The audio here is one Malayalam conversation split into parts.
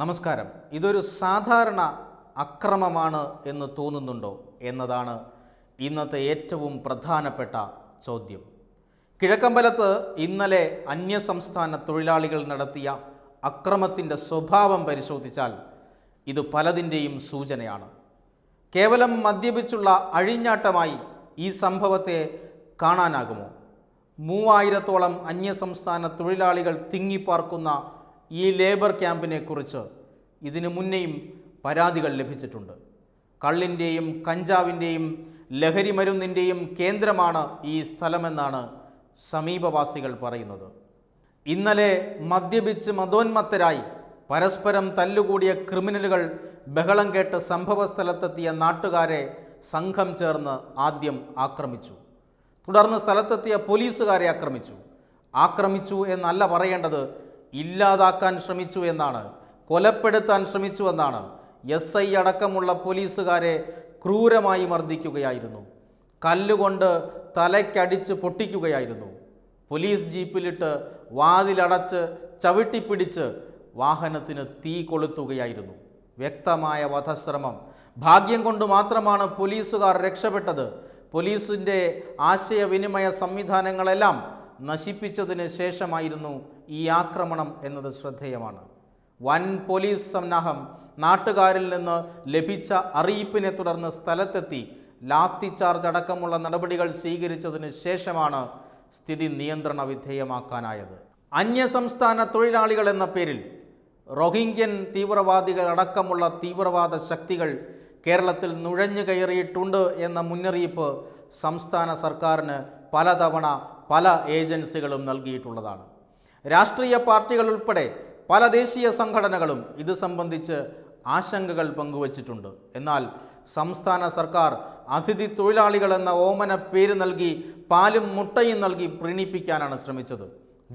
നമസ്കാരം ഇതൊരു സാധാരണ അക്രമമാണ് എന്ന് തോന്നുന്നുണ്ടോ എന്നതാണ് ഇന്നത്തെ ഏറ്റവും പ്രധാനപ്പെട്ട ചോദ്യം കിഴക്കമ്പലത്ത് ഇന്നലെ അന്യസംസ്ഥാന തൊഴിലാളികൾ നടത്തിയ അക്രമത്തിൻ്റെ സ്വഭാവം പരിശോധിച്ചാൽ ഇത് പലതിൻ്റെയും സൂചനയാണ് കേവലം മദ്യപിച്ചുള്ള അഴിഞ്ഞാട്ടമായി ഈ സംഭവത്തെ കാണാനാകുമോ മൂവായിരത്തോളം അന്യസംസ്ഥാന തൊഴിലാളികൾ തിങ്ങിപ്പാർക്കുന്ന ഈ ലേബർ ക്യാമ്പിനെക്കുറിച്ച് ഇതിനു മുന്നേയും പരാതികൾ ലഭിച്ചിട്ടുണ്ട് കള്ളിൻ്റെയും കഞ്ചാവിൻ്റെയും ലഹരി മരുന്നിൻ്റെയും കേന്ദ്രമാണ് ഈ സ്ഥലമെന്നാണ് സമീപവാസികൾ പറയുന്നത് ഇന്നലെ മദ്യപിച്ച് മതോന്മത്തരായി പരസ്പരം തല്ലുകൂടിയ ക്രിമിനലുകൾ ബഹളം കേട്ട് സംഭവസ്ഥലത്തെത്തിയ നാട്ടുകാരെ സംഘം ചേർന്ന് ആദ്യം ആക്രമിച്ചു തുടർന്ന് സ്ഥലത്തെത്തിയ പോലീസുകാരെ ആക്രമിച്ചു ആക്രമിച്ചു എന്നല്ല പറയേണ്ടത് ഇല്ലാതാക്കാൻ ശ്രമിച്ചു എന്നാണ് കൊലപ്പെടുത്താൻ ശ്രമിച്ചു എന്നാണ് എസ് ഐ അടക്കമുള്ള പോലീസുകാരെ ക്രൂരമായി മർദ്ദിക്കുകയായിരുന്നു കല്ലുകൊണ്ട് തലയ്ക്കടിച്ച് പൊട്ടിക്കുകയായിരുന്നു പോലീസ് ജീപ്പിലിട്ട് വാതിലടച്ച് ചവിട്ടിപ്പിടിച്ച് വാഹനത്തിന് തീ കൊളുത്തുകയായിരുന്നു വ്യക്തമായ വധശ്രമം ഭാഗ്യം കൊണ്ട് മാത്രമാണ് പോലീസുകാർ രക്ഷപ്പെട്ടത് പോലീസിൻ്റെ ആശയവിനിമയ സംവിധാനങ്ങളെല്ലാം നശിപ്പിച്ചതിന് ശേഷമായിരുന്നു ഈ ആക്രമണം എന്നത് ശ്രദ്ധേയമാണ് വൻ പോലീസ് സന്നാഹം നാട്ടുകാരിൽ നിന്ന് ലഭിച്ച അറിയിപ്പിനെ തുടർന്ന് സ്ഥലത്തെത്തി ലാത്തിചാർജ് അടക്കമുള്ള നടപടികൾ സ്വീകരിച്ചതിന് ശേഷമാണ് സ്ഥിതി നിയന്ത്രണ വിധേയമാക്കാനായത് അന്യസംസ്ഥാന തൊഴിലാളികൾ എന്ന പേരിൽ റോഹിംഗ്യൻ തീവ്രവാദികൾ അടക്കമുള്ള തീവ്രവാദ ശക്തികൾ കേരളത്തിൽ നുഴഞ്ഞു കയറിയിട്ടുണ്ട് എന്ന മുന്നറിയിപ്പ് സംസ്ഥാന സർക്കാരിന് പലതവണ പല ഏജൻസികളും നൽകിയിട്ടുള്ളതാണ് രാഷ്ട്രീയ പാർട്ടികൾ ഉൾപ്പെടെ പല ദേശീയ സംഘടനകളും ഇത് സംബന്ധിച്ച് ആശങ്കകൾ പങ്കുവച്ചിട്ടുണ്ട് എന്നാൽ സംസ്ഥാന സർക്കാർ അതിഥി തൊഴിലാളികൾ എന്ന ഓമന പേര് നൽകി പാലും മുട്ടയും നൽകി പ്രീണിപ്പിക്കാനാണ് ശ്രമിച്ചത്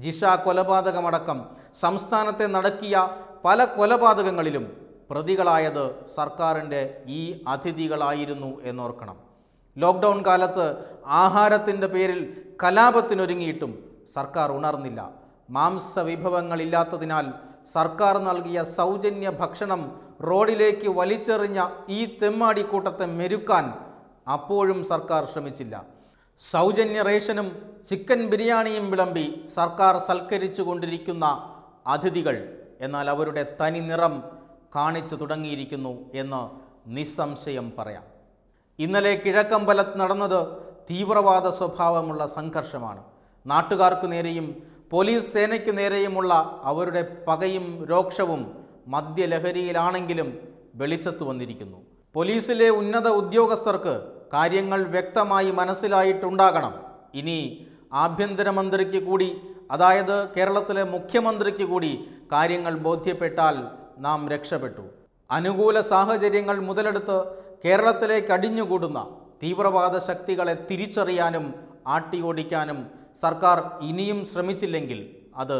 ജിഷ കൊലപാതകമടക്കം സംസ്ഥാനത്തെ നടക്കിയ പല കൊലപാതകങ്ങളിലും പ്രതികളായത് സർക്കാരിൻ്റെ ഈ അതിഥികളായിരുന്നു എന്നോർക്കണം ലോക്ക്ഡൗൺ കാലത്ത് ആഹാരത്തിൻ്റെ പേരിൽ കലാപത്തിനൊരുങ്ങിയിട്ടും സർക്കാർ ഉണർന്നില്ല മാംസവിഭവങ്ങളില്ലാത്തതിനാൽ സർക്കാർ നൽകിയ സൗജന്യ ഭക്ഷണം റോഡിലേക്ക് വലിച്ചെറിഞ്ഞ ഈ തെമ്മാടിക്കൂട്ടത്തെ മെരുക്കാൻ അപ്പോഴും സർക്കാർ ശ്രമിച്ചില്ല സൗജന്യ റേഷനും ചിക്കൻ ബിരിയാണിയും വിളമ്പി സർക്കാർ സൽക്കരിച്ചു കൊണ്ടിരിക്കുന്ന അതിഥികൾ എന്നാൽ അവരുടെ തനി നിറം കാണിച്ചു തുടങ്ങിയിരിക്കുന്നു എന്ന് നിസ്സംശയം പറയാം ഇന്നലെ കിഴക്കമ്പലത്ത് നടന്നത് തീവ്രവാദ സ്വഭാവമുള്ള സംഘർഷമാണ് നാട്ടുകാർക്കു നേരെയും പോലീസ് സേനയ്ക്കു നേരെയുമുള്ള അവരുടെ പകയും രോക്ഷവും മദ്യലഹരിയിലാണെങ്കിലും വെളിച്ചത്തു വന്നിരിക്കുന്നു പോലീസിലെ ഉന്നത ഉദ്യോഗസ്ഥർക്ക് കാര്യങ്ങൾ വ്യക്തമായി മനസ്സിലായിട്ടുണ്ടാകണം ഇനി ആഭ്യന്തരമന്ത്രിക്ക് കൂടി അതായത് കേരളത്തിലെ മുഖ്യമന്ത്രിക്ക് കൂടി കാര്യങ്ങൾ ബോധ്യപ്പെട്ടാൽ നാം രക്ഷപ്പെട്ടു അനുകൂല സാഹചര്യങ്ങൾ മുതലെടുത്ത് കേരളത്തിലേക്ക് അടിഞ്ഞുകൂടുന്ന തീവ്രവാദ ശക്തികളെ തിരിച്ചറിയാനും ആട്ടിയോടിക്കാനും സർക്കാർ ഇനിയും ശ്രമിച്ചില്ലെങ്കിൽ അത്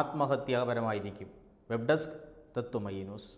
ആത്മഹത്യാപരമായിരിക്കും വെബ് ഡെസ്ക് തത്വമയി ന്യൂസ്